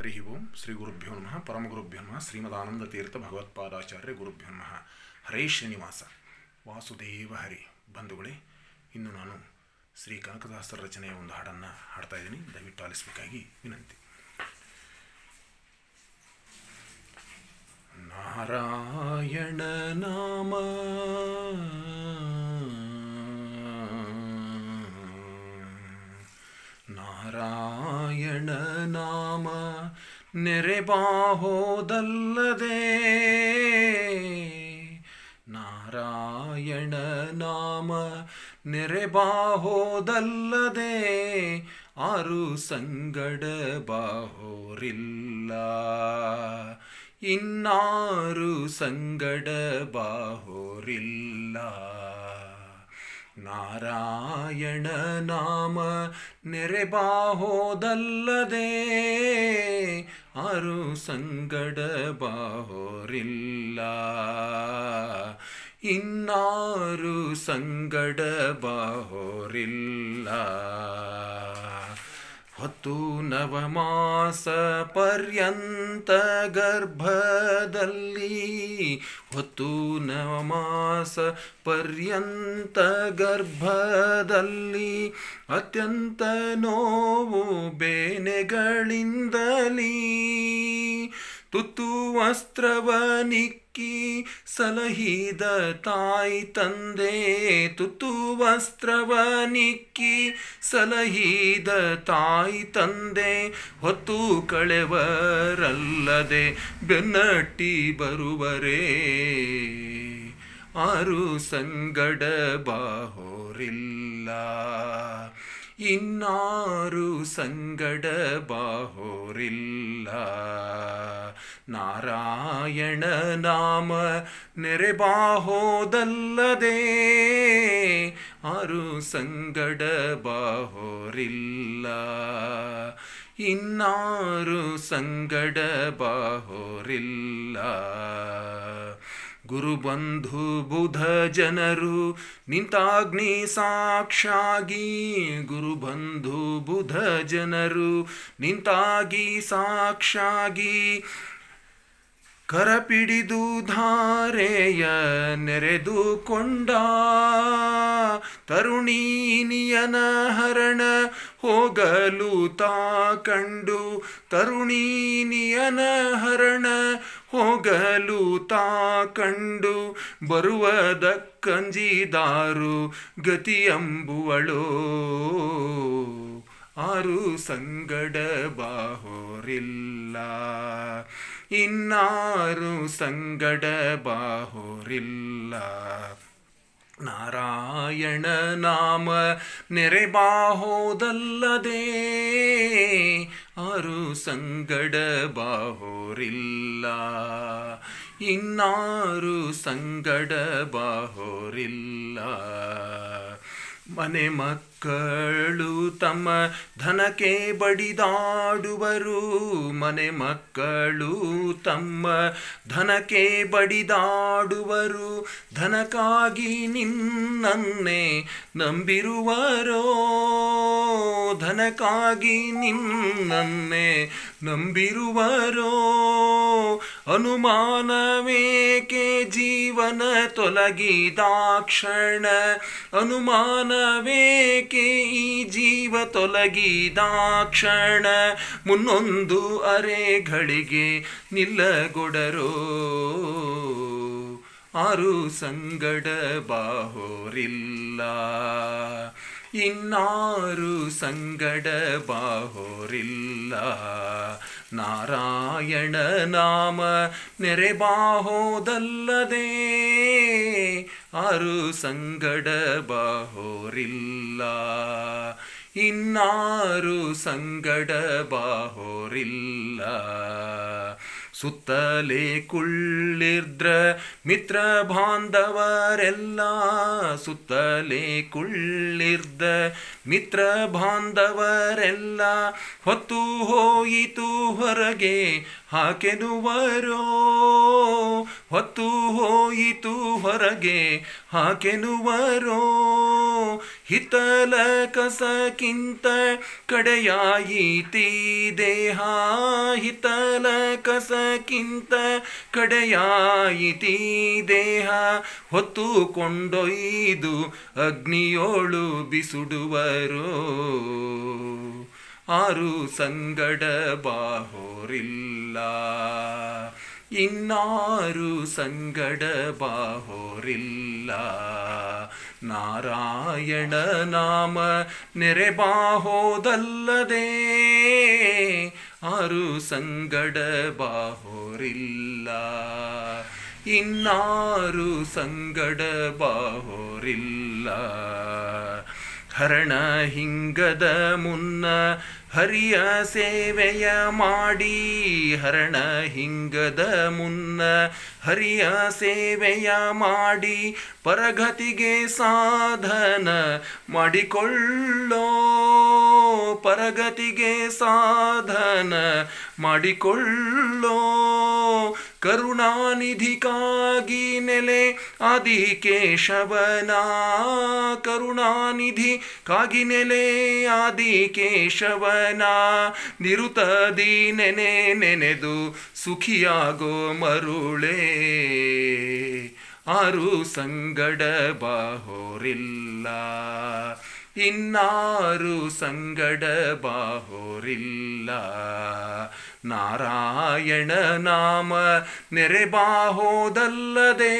ಹರಿ ಓಂ ಶ್ರೀ ಗುರುಭ್ಯೋ ನಮಃ ಗುರುಭ್ಯೋ ನಮಃ ಶ್ರೀಮದಾನಂದ ತೀರ್ಥ ಭಗವತ್ಪಾದಾಚಾರ್ಯ ಗುರುಭ್ಯೋ ನಮಃ ಹರೇ ಶ್ರೀನಿವಾಸ ವಾಸುದೇವ ಹರಿ ಬಂಧುಗಳೇ ಇನ್ನು ನಾನು ಶ್ರೀ ಕನಕದಾಸರ ರಚನೆಯ ಒಂದು ಹಾಡನ್ನು ಹಾಡ್ತಾ ಇದ್ದೀನಿ ದಯವಿಟ್ಟು ಆಲಿಸಬೇಕಾಗಿ ವಿನಂತಿ ನಾರಾಯಣ ನಾಮ ನಾರಾಯಣ ನಾರಾಯಣ ನಾಮ ಬಾಹೋದಲ್ಲದೆ ನಾರಾಯಣ ನಾಮ ಬಾಹೋದಲ್ಲದೆ ಆರು ಸಂಗಡ ಬಾಹೋರಿಲ್ಲ ಇನ್ನಾರು ಸಂಗಡ ಬಾಹೋರಿಲ್ಲ ನಾರಾಯಣ ನಾಮ ನೆರೆ ಬಾಹೋದಲ್ಲದೆ ಆರು ಸಂಗಡ ಬಾಹೋರಿಲ್ಲ ಇನ್ನಾರು ಸಂಗಡ ಬಾಹೋರಿಲ್ಲ ಹತ್ತು ನವಮಾಸ ಪರ್ಯಂತ ಗರ್ಭದಲ್ಲಿ ಹೊತ್ತು ನವಮಾಸ ಪರ್ಯಂತ ಗರ್ಭದಲ್ಲಿ ಅತ್ಯಂತ ನೋವು ಬೇನೆಗಳಿಂದಲೀ ತುತು ನಿಕ್ಕಿ ಸಲಹಿದ ತಾಯಿ ತಂದೆ ತುತು ಸಲಹಿದ ತಾಯಿ ತಂದೆ ಹೊತ್ತು ಕಳೆವರಲ್ಲದೆ ಬೆನ್ನಟ್ಟಿ ಬರುವರೇ ಆರು ಸಂಗಡ ಬಾಹೋರಿಲ್ಲ ಇನ್ನಾರು ಸಂಗಡ ಬಾಹೋರಿಲ್ಲ ನಾರಾಯಣ ನಾಮ ನೆರೆಬಾಹೋದಲ್ಲದೆ ಆರು ಸಂಗಡ ಬಾಹೋರಿಲ್ಲ ಇನ್ನಾರು ಸಂಗಡ ಬಾಹೋರಿಲ್ಲ ಗುರುಬಂಧು ಬುಧ ಜನರು ನಿಂತಾಗ್ನಿ ಸಾಕ್ಷಾಗಿ ಗುರುಬಂಧು ಬುಧ ಜನರು ನಿಂತಾಗಿ ಸಾಕ್ಷಾಗಿ ಕರಪಿಡಿದು ಧಾರೆಯ ನೆರೆದುಕೊಂಡ ತರುಣೀನಿಯನ ಹರಣ ಹೋಗಲು ತಾ ಕಂಡು ತರುಣೀನಿಯನ ಹರಣ ಹೋಗಲು ತಾ ಕಂಡು ಬರುವ ದಕ್ಕಂಜಿದಾರು ಗತಿಯಂಬುವಳೋ ಆರು ಸಂಗಡ ಬಾಹೋರಿಲ್ಲ ಇನ್ನಾರು ಸಂಗಡ ಬಾಹೋರಿಲ್ಲ ನಾರಾಯಣ ನಾಮ ನೆರೆ ಬಾಹೋದಲ್ಲದೆ ಆರು ಸಂಗಡ ಬಾಹೋರಿಲ್ಲ ಇನ್ನಾರು ಸಂಗಡ ಬಾಹೋರಿಲ್ಲ ಮನೆ ಮತ್ತು ಮಕ್ಕಳು ತಮ್ಮ ಧನಕ್ಕೆ ಬಡಿದಾಡುವರು ಮನೆ ಮಕ್ಕಳು ತಮ್ಮ ಧನಕ್ಕೆ ಬಡಿದಾಡುವರು ಧನಕ್ಕಾಗಿ ನಿನ್ನನ್ನೇ ನಂಬಿರುವರೋ ಧನಕ್ಕಾಗಿ ನಿನ್ನನ್ನೇ ನಂಬಿರುವರೋ ಅನುಮಾನವೇಕೆ ಜೀವನ ತೊಲಗಿದಾಕ್ಷಣ ಅನುಮಾನವೇ ಬೇಕೆ ಈ ಜೀವ ತೊಲಗಿದಾಕ್ಷಣ ಮುನ್ನೊಂದು ಅರೆಗಳಿಗೆ ನಿಲ್ಲಗೊಡರೋ ಆರು ಸಂಗಡ ಬಾಹೋರಿಲ್ಲ ಇನ್ನಾರು ಸಂಗಡ ಬಾಹೋರಿಲ್ಲ ನಾರಾಯಣ ನಾಮ ನೆರೆ ಬಾಹೋದಲ್ಲದೆ ಆರು ಸಂಗಡ ಬಾಹೋರಿಲ್ಲ ಇನ್ನಾರು ಸಂಗಡ ಬಾಹೋರಿಲ್ಲ ಸುತ್ತಲೇ ಕುಳ್ಳಿರ್ದ್ರ ಮಿತ್ರ ಬಾಂಧವರೆಲ್ಲ ಸುತ್ತಲೇ ಕುಳ್ಳಿರ್ದ ಮಿತ್ರ ಬಾಂಧವರೆಲ್ಲ ಹೊತ್ತು ಹೋಯಿತು ಹೊರಗೆ ಹಾಕೆನುವರೋ ಹೊತ್ತು ಹೋಯಿತು ಹೊರಗೆ ಹಾಕೆನುವರೋ ಹಿತಲ ಕಸಕ್ಕಿಂತ ಕಡೆಯಾಯಿತೀ ದೇಹ ಹಿತಲ ಕಸಕ್ಕಿಂತ ಕಡೆಯಾಯಿತೀ ದೇಹ ಹೊತ್ತು ಕೊಂಡೊಯ್ದು ಅಗ್ನಿಯೋಳು ಬಿಸುಡುವರೋ. ಆರು ಸಂಗಡ ಬಾಹೋರಿಲ್ಲ ಇನ್ನಾರು ಸಂಗಡ ಬಾಹೋರಿಲ್ಲ ನಾರಾಯಣ ನಾಮ ಬಾಹೋದಲ್ಲದೆ ಆರು ಸಂಗಡ ಬಾಹೋರಿಲ್ಲ ಇನ್ನಾರು ಸಂಗಡ ಬಾಹೋರಿಲ್ಲ ಹರಣ ಹಿಂಗದ ಮುನ್ನ ಹರಿಯ ಸೇವೆಯ ಮಾಡಿ ಹರಣ ಹಿಂಗದ ಮುನ್ನ ಹರಿಯ ಸೇವೆಯ ಮಾಡಿ ಪರಗತಿಗೆ ಸಾಧನ ಮಾಡಿಕೊಳ್ಳೋ ಪರಗತಿಗೆ ಸಾಧನ ಮಾಡಿಕೊಳ್ಳೋ ಕರುಣಾನಿಧಿಗಾಗಿ ನೆಲೆ ಆದಿ ಕೇಶವನ ಕರುಣಾನಿಧಿ ಕಾಗಿ ನೆಲೆ ಆದಿ ಕೇಶವನ ನಿರುತದಿ ನೆನೆ ನೆನೆದು ಸುಖಿಯಾಗೋ ಮರುಳೇ ಆರು ಸಂಗಡ ಬಾಹೋರಿಲ್ಲ ಇನ್ನಾರು ಸಂಗಡ ಬಾಹೋರಿಲ್ಲ ನಾರಾಯಣ ನಾಮ ನೆರೆ ಬಾಹೋದಲ್ಲದೆ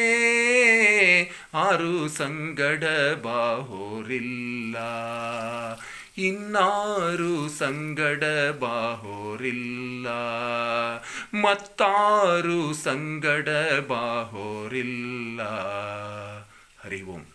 ಆರು ಸಂಗಡ ಬಾಹೋರಿಲ್ಲ ಇನ್ನಾರು ಸಂಗಡ ಬಾಹೋರಿಲ್ಲ ಮತ್ತಾರು ಸಂಗಡ ಬಾಹೋರಿಲ್ಲ ಹರಿ ಓಂ